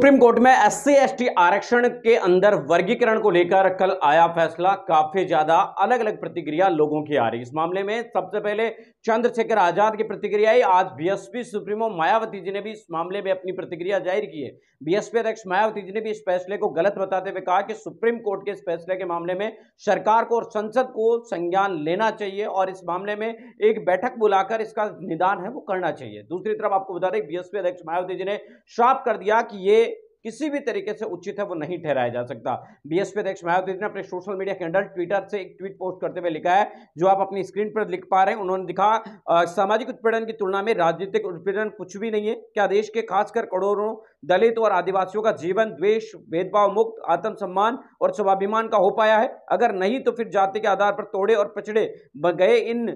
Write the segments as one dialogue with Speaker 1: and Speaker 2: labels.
Speaker 1: supreme court में S C आरक्षण के अंदर वर्गीकरण को लेकर कल आया फैसला काफी ज्यादा अलग अलग प्रतिक्रिया लोगों की आ रही इस मामले में सबसे पहले चंद्रशेखर आजाद की प्रतिक्रिया आई आज बीएसपी सुप्रीमो मायावती जी ने भी इस मामले में अपनी प्रतिक्रिया जाहिर की है बीएसपी अध्यक्ष मायावती जी ने भी इस फैसले को गलत बताते हुए कहा कि सुप्रीम कोर्ट के इस फैसले के मामले में सरकार को और संसद को संज्ञान लेना चाहिए और इस मामले में एक बैठक बुलाकर इसका निदान है वो करना चाहिए दूसरी तरफ आपको बता दें बीएसपी अध्यक्ष मायावती जी ने श्राप कर दिया कि ये किसी भी तरीके से उचित है वो नहीं ठहराया जा सकता बीएसपी अध्यक्ष मायावती ने अपने सोशल मीडिया हैंडल ट्विटर से एक ट्वीट पोस्ट करते हुए लिखा है जो आप अपनी स्क्रीन पर लिख पा रहे हैं उन्होंने लिखा सामाजिक उत्पीड़न की तुलना में राजनीतिक उत्पीड़न कुछ भी नहीं है क्या देश के खासकर करोड़ों दलित और आदिवासियों का जीवन द्वेष भेदभाव मुक्त आत्मसम्मान और स्वाभिमान का हो पाया है अगर नहीं तो फिर जाति के आधार पर तोड़े और पिछड़े गए इन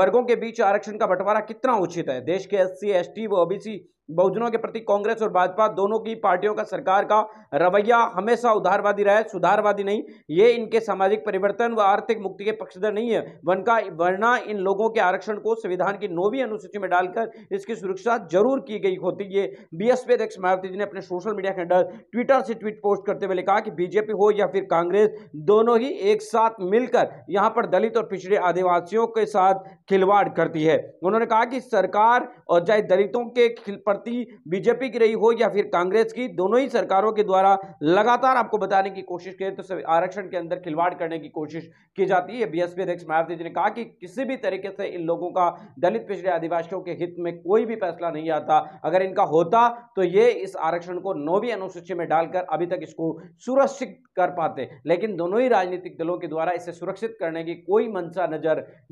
Speaker 1: वर्गों के बीच आरक्षण का बंटवारा कितना उचित है देश के एस सी व ओबीसी बहुजनों के प्रति कांग्रेस और भाजपा दोनों की पार्टियों का सरकार का रवैया हमेशा उदारवादी रहा है सुधारवादी नहीं ये इनके सामाजिक परिवर्तन व आर्थिक मुक्ति के पक्षधर नहीं है वनका वरना इन लोगों के आरक्षण को संविधान की नौवीं अनुसूची में डालकर इसकी सुरक्षा जरूर की गई होती ये पी अध्यक्ष मायावती मोदी ने अपने सोशल मीडिया के अंडर ट्विटर से ट्वीट पोस्ट करते हुए कहा कि बीजेपी हो या फिर कांग्रेस दोनों ही एक साथ मिलकर यहां पर दलित और पिछड़े आदिवासियों के साथ खिलवाड़ करती है उन्होंने कहा कि सरकार और चाहे दलितों के प्रति बीजेपी की रही हो या फिर कांग्रेस की दोनों ही सरकारों के द्वारा लगातार आपको बताने की कोशिश करें तो आरक्षण के अंदर खिलवाड़ करने की कोशिश की जाती है बीएसपी अध्यक्ष मायावती जी ने कहा कि किसी भी तरीके से इन लोगों का दलित पिछड़े आदिवासियों के हित में कोई भी फैसला नहीं आता अगर इनका होता तो ये इस आरक्षण को नौवीं अनुसूची में डालकर अभी तक इसको सुरक्षित कर पाते लेकिन दोनों ही राजनीतिक दलों के द्वारा इसे सुरक्षित करने की कोई मंशा नजर